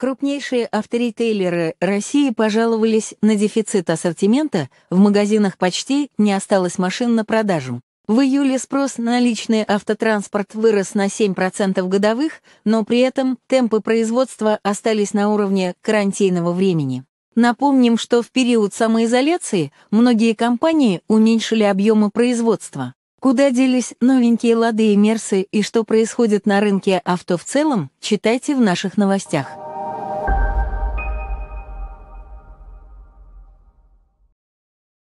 Крупнейшие авторитейлеры России пожаловались на дефицит ассортимента, в магазинах почти не осталось машин на продажу. В июле спрос на личный автотранспорт вырос на 7% годовых, но при этом темпы производства остались на уровне карантинного времени. Напомним, что в период самоизоляции многие компании уменьшили объемы производства. Куда делись новенькие лады и мерсы и что происходит на рынке авто в целом, читайте в наших новостях.